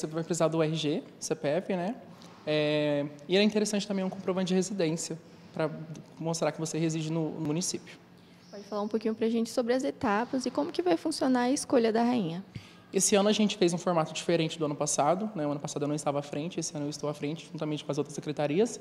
Você vai precisar do RG, CPF, né? É, e era interessante também um comprovante de residência, para mostrar que você reside no município. Pode falar um pouquinho para a gente sobre as etapas e como que vai funcionar a escolha da rainha. Esse ano a gente fez um formato diferente do ano passado. Né? O ano passado eu não estava à frente, esse ano eu estou à frente, juntamente com as outras secretarias.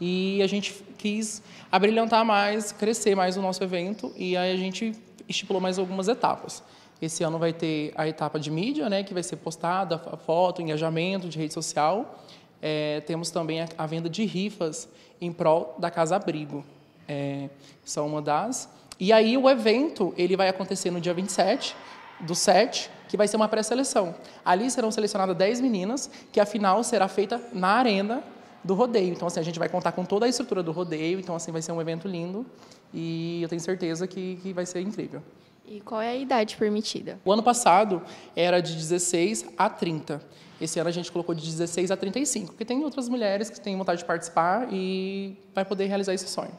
E a gente quis abrilhantar mais, crescer mais o nosso evento, e aí a gente estipulou mais algumas etapas. Esse ano vai ter a etapa de mídia, né, que vai ser postada, a foto, engajamento de rede social. É, temos também a, a, venda de rifas em prol da Casa Abrigo. É, são uma das. E aí o evento ele vai acontecer no dia 27 do 7, que vai ser uma pré-seleção. Ali serão selecionadas 10 meninas, que a final será feita na arena do rodeio. Então, assim, a gente vai contar com toda a estrutura do rodeio. Então, assim, vai ser um evento lindo e eu tenho certeza que, que vai ser incrível. E qual é a idade permitida? O ano passado era de 16 a 30. Esse ano a gente colocou de 16 a 35, porque tem outras mulheres que têm vontade de participar e vai poder realizar esse sonho.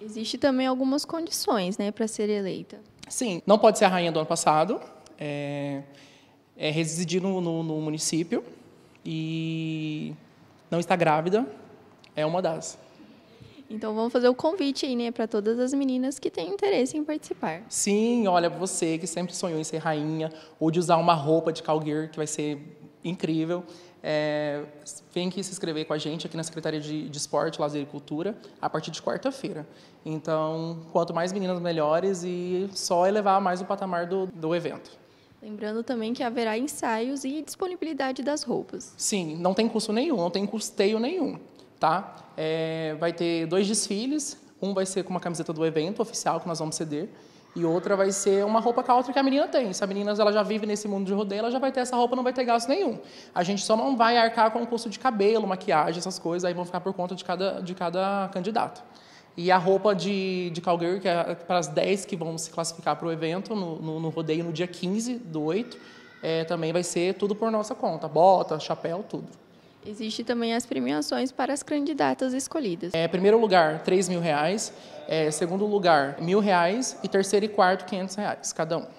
Existe também algumas condições, né, para ser eleita. Sim, não pode ser a rainha do ano passado, é, é residir no, no, no município e não está grávida, é uma das. Então vamos fazer o convite aí, né, para todas as meninas que têm interesse em participar. Sim, olha, você que sempre sonhou em ser rainha ou de usar uma roupa de cowgirl que vai ser incrível, é, vem aqui se inscrever com a gente aqui na Secretaria de, de Esporte, Lazer e Cultura a partir de quarta-feira. Então, quanto mais meninas, melhores e só elevar mais o patamar do, do evento. Lembrando também que haverá ensaios e disponibilidade das roupas. Sim, não tem custo nenhum, não tem custeio nenhum tá? É, vai ter dois desfiles, um vai ser com uma camiseta do evento oficial que nós vamos ceder e outra vai ser uma roupa outra que a menina tem. Se a menina ela já vive nesse mundo de rodeio, ela já vai ter essa roupa, não vai ter gasto nenhum. A gente só não vai arcar com o custo de cabelo, maquiagem, essas coisas, aí vão ficar por conta de cada, de cada candidato. E a roupa de, de Calgary, que é para as 10 que vão se classificar para o evento, no, no, no, rodeio no dia 15 do 8, é, também vai ser tudo por nossa conta: bota, chapéu, tudo. Existem também as premiações para as candidatas escolhidas. É, primeiro lugar, 3 mil reais. É, segundo lugar, mil reais. E terceiro e quarto, 500 reais cada um.